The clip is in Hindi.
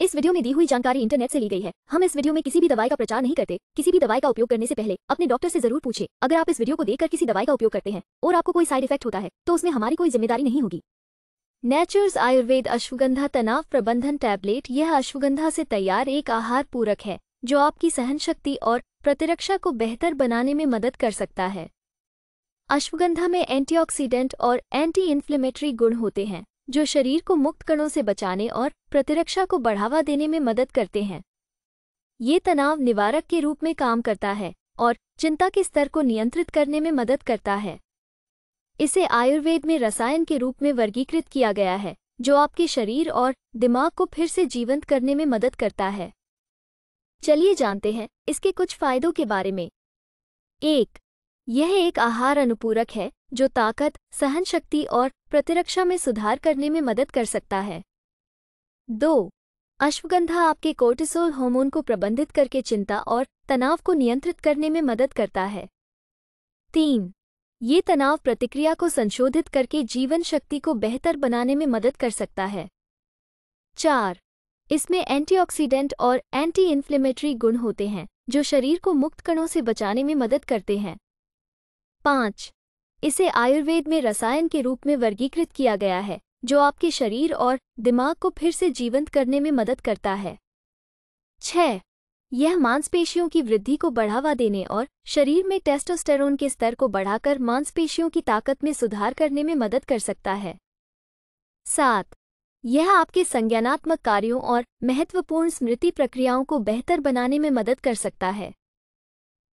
इस वीडियो में दी हुई जानकारी इंटरनेट से ली गई है हम इस वीडियो में किसी भी दवाई का प्रचार नहीं करते किसी भी दवाई का उपयोग करने से पहले अपने डॉक्टर से जरूर पूछे अगर आप इस वीडियो को देखकर किसी दवाई का उपयोग करते हैं और आपको कोई साइड इफेक्ट होता है तो उसमें हमारी कोई जिम्मेदारी नहीं होगी नेचर्स आयुर्वेद अश्वगंधा तनाव प्रबंधन टैबलेट यह अश्वगंधा से तैयार एक आहार पूरक है जो आपकी सहन शक्ति और प्रतिरक्षा को बेहतर बनाने में मदद कर सकता है अश्वगंधा में एंटीऑक्सीडेंट और एंटी इन्फ्लेमेटरी गुण होते हैं जो शरीर को मुक्त कणों से बचाने और प्रतिरक्षा को बढ़ावा देने में मदद करते हैं ये तनाव निवारक के रूप में काम करता है और चिंता के स्तर को नियंत्रित करने में मदद करता है इसे आयुर्वेद में रसायन के रूप में वर्गीकृत किया गया है जो आपके शरीर और दिमाग को फिर से जीवंत करने में मदद करता है चलिए जानते हैं इसके कुछ फायदों के बारे में एक यह एक आहार अनुपूरक है जो ताकत सहन शक्ति और प्रतिरक्षा में सुधार करने में मदद कर सकता है दो अश्वगंधा आपके कोर्टिसोल हार्मोन को प्रबंधित करके चिंता और तनाव को नियंत्रित करने में मदद करता है तीन ये तनाव प्रतिक्रिया को संशोधित करके जीवन शक्ति को बेहतर बनाने में मदद कर सकता है चार इसमें एंटीऑक्सीडेंट और एंटी इन्फ्लेमेटरी गुण होते हैं जो शरीर को मुक्त कणों से बचाने में मदद करते हैं पाँच इसे आयुर्वेद में रसायन के रूप में वर्गीकृत किया गया है जो आपके शरीर और दिमाग को फिर से जीवंत करने में मदद करता है छ यह मांसपेशियों की वृद्धि को बढ़ावा देने और शरीर में टेस्टोस्टेरोन के स्तर को बढ़ाकर मांसपेशियों की ताकत में सुधार करने में मदद कर सकता है सात यह आपके संज्ञानात्मक कार्यों और महत्वपूर्ण स्मृति प्रक्रियाओं को बेहतर बनाने में मदद कर सकता है